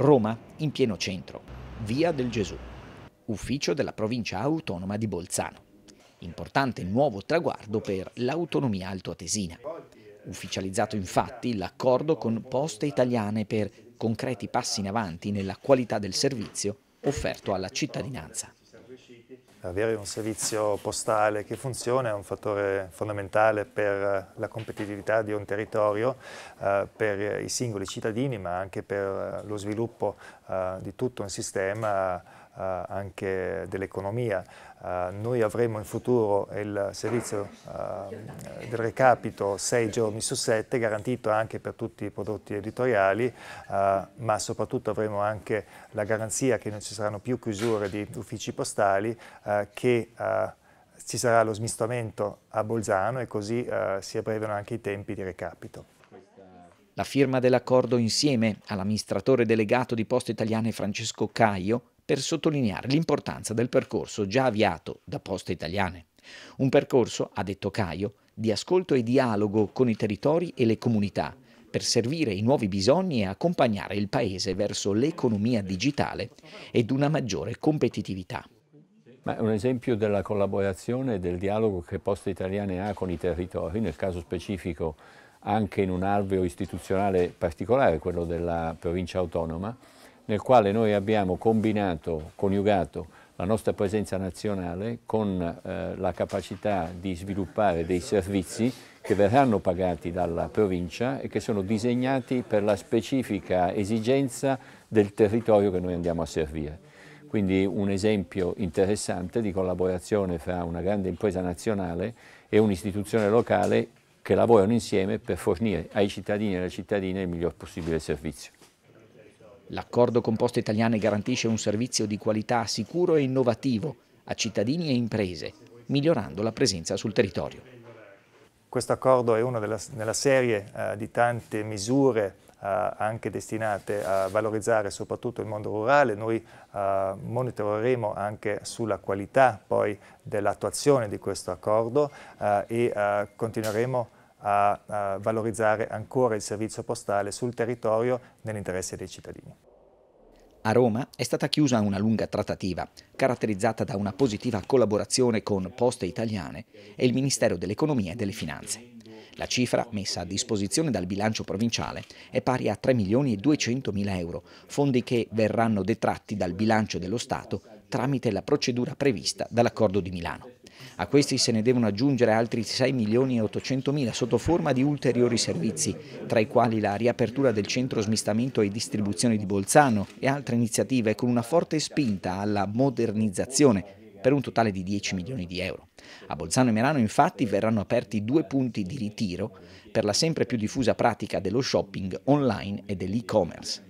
Roma, in pieno centro, Via del Gesù, ufficio della provincia autonoma di Bolzano. Importante nuovo traguardo per l'autonomia altoatesina. Ufficializzato infatti l'accordo con Poste Italiane per concreti passi in avanti nella qualità del servizio offerto alla cittadinanza avere un servizio postale che funziona è un fattore fondamentale per la competitività di un territorio, eh, per i singoli cittadini, ma anche per lo sviluppo eh, di tutto un sistema eh, anche dell'economia. Eh, noi avremo in futuro il servizio eh, del recapito 6 giorni su 7, garantito anche per tutti i prodotti editoriali, ma soprattutto avremo anche la garanzia che non ci saranno più chiusure di uffici postali, che ci sarà lo smistamento a Bolzano e così si abbreviano anche i tempi di recapito. La firma dell'accordo insieme all'amministratore delegato di Poste Italiane Francesco Caio per sottolineare l'importanza del percorso già avviato da Poste Italiane. Un percorso, ha detto Caio, di ascolto e dialogo con i territori e le comunità per servire i nuovi bisogni e accompagnare il Paese verso l'economia digitale ed una maggiore competitività. Ma un esempio della collaborazione e del dialogo che Poste Italiane ha con i territori, nel caso specifico anche in un alveo istituzionale particolare, quello della provincia autonoma, nel quale noi abbiamo combinato, coniugato la nostra presenza nazionale con eh, la capacità di sviluppare dei servizi che verranno pagati dalla provincia e che sono disegnati per la specifica esigenza del territorio che noi andiamo a servire. Quindi un esempio interessante di collaborazione fra una grande impresa nazionale e un'istituzione locale che lavorano insieme per fornire ai cittadini e alle cittadine il miglior possibile servizio. L'accordo con Poste Italiane garantisce un servizio di qualità sicuro e innovativo a cittadini e imprese, migliorando la presenza sul territorio. Questo accordo è una della, nella serie eh, di tante misure eh, anche destinate a valorizzare soprattutto il mondo rurale. Noi eh, monitoreremo anche sulla qualità poi dell'attuazione di questo accordo eh, e eh, continueremo a a, a valorizzare ancora il servizio postale sul territorio nell'interesse dei cittadini. A Roma è stata chiusa una lunga trattativa, caratterizzata da una positiva collaborazione con Poste Italiane e il Ministero dell'Economia e delle Finanze. La cifra messa a disposizione dal bilancio provinciale è pari a 3 milioni e 200 mila euro, fondi che verranno detratti dal bilancio dello Stato tramite la procedura prevista dall'accordo di Milano. A questi se ne devono aggiungere altri 6 milioni e 800 mila sotto forma di ulteriori servizi, tra i quali la riapertura del centro smistamento e distribuzione di Bolzano e altre iniziative con una forte spinta alla modernizzazione per un totale di 10 milioni di euro. A Bolzano e Merano infatti verranno aperti due punti di ritiro per la sempre più diffusa pratica dello shopping online e dell'e-commerce.